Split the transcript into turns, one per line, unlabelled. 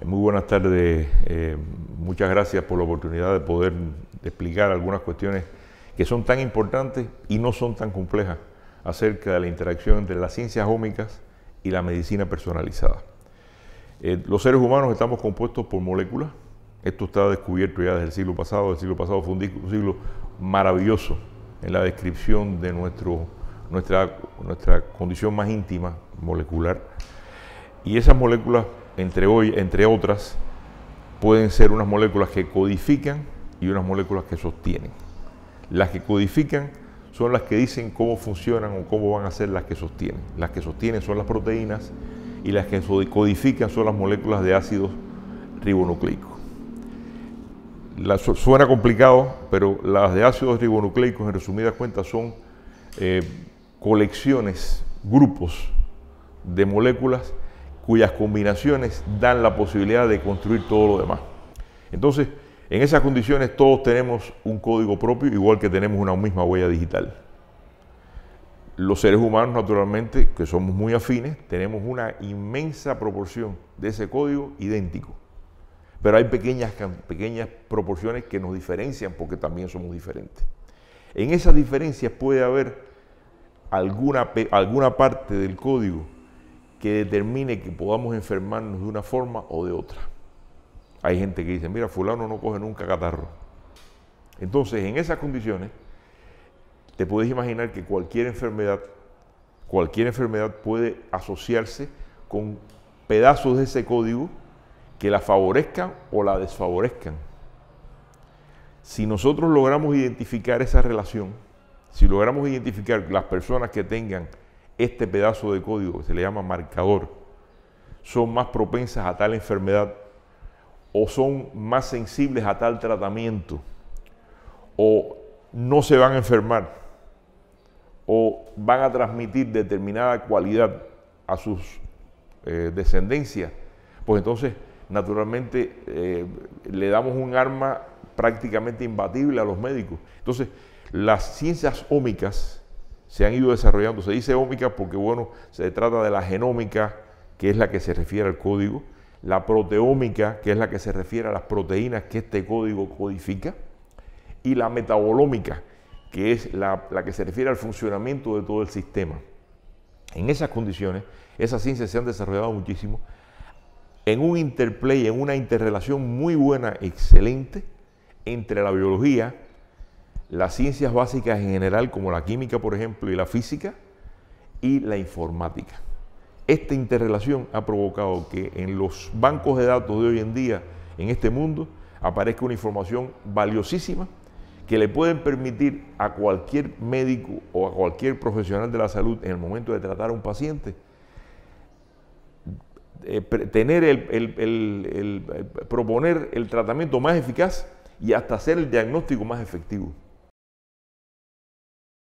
Eh, muy buenas tardes. Eh, muchas gracias por la oportunidad de poder explicar algunas cuestiones que son tan importantes y no son tan complejas acerca de la interacción entre las ciencias ómicas y la medicina personalizada. Eh, los seres humanos estamos compuestos por moléculas. Esto está descubierto ya desde el siglo pasado. El siglo pasado fue un, un siglo maravilloso en la descripción de nuestro, nuestra, nuestra condición más íntima, molecular. Y esas moléculas entre, hoy, entre otras, pueden ser unas moléculas que codifican y unas moléculas que sostienen. Las que codifican son las que dicen cómo funcionan o cómo van a ser las que sostienen. Las que sostienen son las proteínas y las que codifican son las moléculas de ácidos ribonucleicos. suena complicado, pero las de ácidos ribonucleicos, en resumidas cuentas, son eh, colecciones, grupos de moléculas cuyas combinaciones dan la posibilidad de construir todo lo demás. Entonces, en esas condiciones todos tenemos un código propio, igual que tenemos una misma huella digital. Los seres humanos, naturalmente, que somos muy afines, tenemos una inmensa proporción de ese código idéntico. Pero hay pequeñas, pequeñas proporciones que nos diferencian porque también somos diferentes. En esas diferencias puede haber alguna, alguna parte del código que determine que podamos enfermarnos de una forma o de otra. Hay gente que dice, mira, fulano no coge nunca catarro. Entonces, en esas condiciones, te puedes imaginar que cualquier enfermedad, cualquier enfermedad puede asociarse con pedazos de ese código que la favorezcan o la desfavorezcan. Si nosotros logramos identificar esa relación, si logramos identificar las personas que tengan este pedazo de código que se le llama marcador son más propensas a tal enfermedad o son más sensibles a tal tratamiento o no se van a enfermar o van a transmitir determinada cualidad a sus eh, descendencias, pues entonces naturalmente eh, le damos un arma prácticamente imbatible a los médicos. Entonces, las ciencias ómicas se han ido desarrollando. Se dice ómica porque, bueno, se trata de la genómica, que es la que se refiere al código, la proteómica, que es la que se refiere a las proteínas que este código codifica, y la metabolómica, que es la, la que se refiere al funcionamiento de todo el sistema. En esas condiciones, esas ciencias se han desarrollado muchísimo en un interplay, en una interrelación muy buena, excelente, entre la biología, las ciencias básicas en general, como la química, por ejemplo, y la física, y la informática. Esta interrelación ha provocado que en los bancos de datos de hoy en día, en este mundo, aparezca una información valiosísima que le pueden permitir a cualquier médico o a cualquier profesional de la salud en el momento de tratar a un paciente, eh, tener el, eh, proponer el tratamiento más eficaz y hasta hacer el diagnóstico más efectivo.